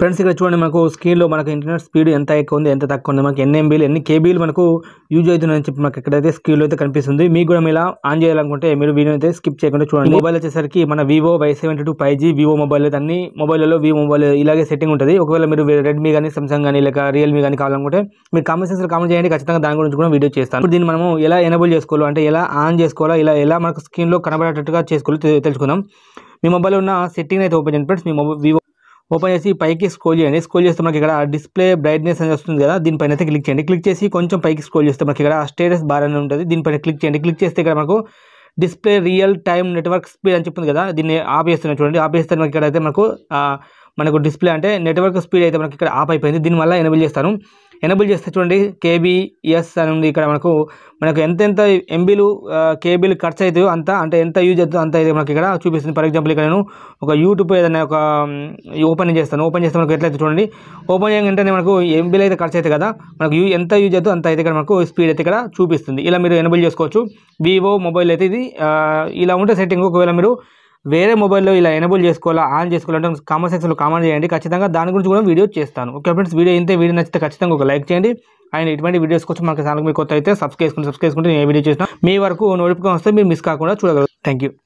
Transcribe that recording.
friends ఇక్కడ చూడండి మనకు స్క్రీన్లో మనకు ఇంటర్నెట్ స్పీడ్ ఎంత ఎక్కువ ఉంది ఎంత తక్కువ ఉంది మనకి ఎన్ని ఎంబీలు ఎన్ని కేబీలు మనకు యూజ్ అవుతుందని చెప్పి మనకి ఎక్కడైతే స్క్రీన్లో అయితే కనిపిస్తుంది మీకు కూడా మీరు ఆన్ చేయాలనుకుంటే మీరు వీడియో అయితే స్కిప్ చేయకుండా చూడండి మొబైల్ వచ్చేసరికి మన Vivo Y seventy two five G Vivo mobile అన్ని మొబైల్లో వివో మొబైల్ ఇలాగే సెట్టింగ్ ఉంటుంది ఒకవేళ మీరు రెడ్మీ కానీ సామ్సంగ్ కానీ లేక రియల్మీ కానీ కావాలనుకుంటే మీరు కామెంట్ సెక్షన్లో కామెంట్ చేయండి ఖచ్చితంగా దాని గురించి కూడా వీడియో చేస్తాను ఇప్పుడు దీన్ని మనము ఎలా ఎనబుల్ చేసుకోవాలో అంటే ఎలా ఆన్ చేసుకోవాలో ఇలా ఎలా మనకు స్క్రీన్లో కనబడేటట్టుగా చేసుకోవాలో తెలుసుకుందాం మీ మొబైల్ ఉన్న సెట్టింగ్ అయితే ఓపెన్ చేయండి ఫ్రెండ్స్ మీ మొబైల్ వివో ఓపెన్ చేసి పైకి స్క్రోల్ చేయండి స్క్రోల్ చేస్తే మనకి ఇక్కడ డిస్ప్లే బ్రైట్నెస్ అని వస్తుంది కదా దీనిపైన అయితే క్లిక్ చేయండి క్లిక్ చేసి కొంచెం పైకి స్క్రోల్ చేస్తే మనకి ఇక్కడ స్టేటస్ బార్ అనేది ఉంటుంది దీనిపైన క్లిక్ చేయండి క్లిక్ చేస్తే ఇక్కడ మనకు display real time network speed అని చెప్పింది కదా దీన్ని ఆఫ్ చేస్తున్న చూడండి ఆఫ్ చేస్తే మనకి ఇక్కడ అయితే మనకు మనకు డిస్ప్లే అంటే నెట్వర్క్ స్పీడ్ అయితే మనకి ఇక్కడ ఆఫ్ అయిపోయింది దీనివల్ల ఎనబుల్ చేస్తాను ఎనబుల్ చేస్తే చూడండి కేబీఎస్ e అని ఉంది ఇక్కడ మనకు మనకు ఎంతెంత ఎంబీలు కేబీలు ఖర్చు అవుతాయో అంత అంటే ఎంత యూజ్ అవుతుందో అంత అయితే మనకి ఇక్కడ చూపిస్తుంది ఫర్ ఎగ్జాంపుల్ ఇక్కడ నేను ఒక యూట్యూబ్ ఏదైనా ఒక ఓపెన్ చేస్తాను ఓపెన్ చేస్తే మనకు ఎట్లయితే చూడండి ఓపెన్ చేయగానే మనకు ఎంబీలు అయితే ఖర్చు అవుతాయి కదా మనకు యూ ఎంత యూజ్ అవుతుందో అంత అయితే ఇక్కడ మనకు స్పీడ్ అయితే ఇక్కడ చూపిస్తుంది ఇలా మీరు ఎనబుల్ చేసుకోవచ్చు వివో మొబైల్ అయితే ఇది ఇలా ఉంటే సెట్టింగ్ ఒకవేళ మీరు వేరే మొబైల్లో ఇలా ఎనబుల్ చేసుకోవాలా ఆన్ చేసుకోవాలంటే కామెంట్ సెక్షన్లో కామెంట్ చేయండి ఖచ్చితంగా దాని గురించి కూడా వీడియో చేస్తాను ఓకే ఫ్రెండ్స్ వీడియో ఇంతే వీడియో నచ్చితే ఖచ్చితంగా ఒక లైక్ చేయండి అండ్ ఇటువంటి వీడియోస్ కోసం మనకి ఛానల్ మీకు కొత్త అయితే సబ్స్క్రైబ్ చేసుకుంటే సబ్స్క్రైబ్ చేసుకుంటే నేను వీడియో చేస్తాను మీ వరకు నోటిఫికేషన్ వస్తే మీరు మిస్ కాకుండా చూడగలరు థ్యాంక్ యూ